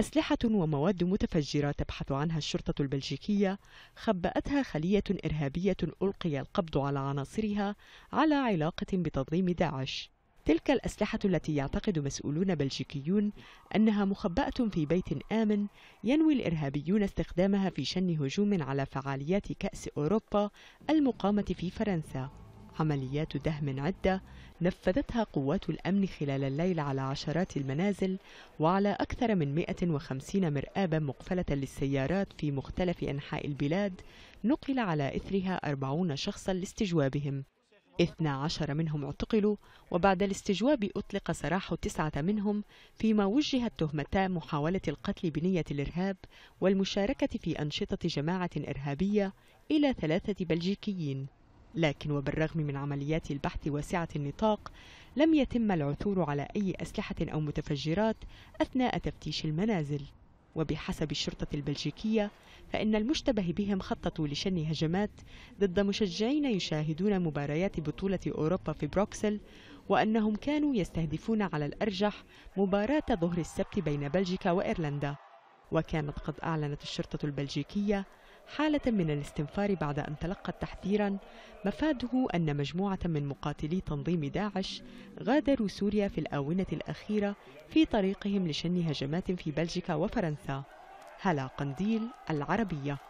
أسلحة ومواد متفجرة تبحث عنها الشرطة البلجيكية خبأتها خلية إرهابية ألقي القبض على عناصرها على علاقة بتنظيم داعش تلك الأسلحة التي يعتقد مسؤولون بلجيكيون أنها مخبأة في بيت آمن ينوي الإرهابيون استخدامها في شن هجوم على فعاليات كأس أوروبا المقامة في فرنسا عمليات دهم عدة نفذتها قوات الأمن خلال الليل على عشرات المنازل وعلى أكثر من 150 مرآبا مقفلة للسيارات في مختلف أنحاء البلاد نقل على إثرها 40 شخصا لاستجوابهم 12 منهم اعتقلوا وبعد الاستجواب أطلق سراح تسعة منهم فيما وجهت تهمتا محاولة القتل بنية الإرهاب والمشاركة في أنشطة جماعة إرهابية إلى ثلاثة بلجيكيين لكن وبالرغم من عمليات البحث واسعة النطاق لم يتم العثور على أي أسلحة أو متفجرات أثناء تفتيش المنازل وبحسب الشرطة البلجيكية فإن المشتبه بهم خططوا لشن هجمات ضد مشجعين يشاهدون مباريات بطولة أوروبا في بروكسل وأنهم كانوا يستهدفون على الأرجح مباراة ظهر السبت بين بلجيكا وإيرلندا وكانت قد أعلنت الشرطة البلجيكية حالة من الاستنفار بعد أن تلقت تحذيرا مفاده أن مجموعة من مقاتلي تنظيم داعش غادروا سوريا في الآونة الأخيرة في طريقهم لشن هجمات في بلجيكا وفرنسا هلا قنديل العربيه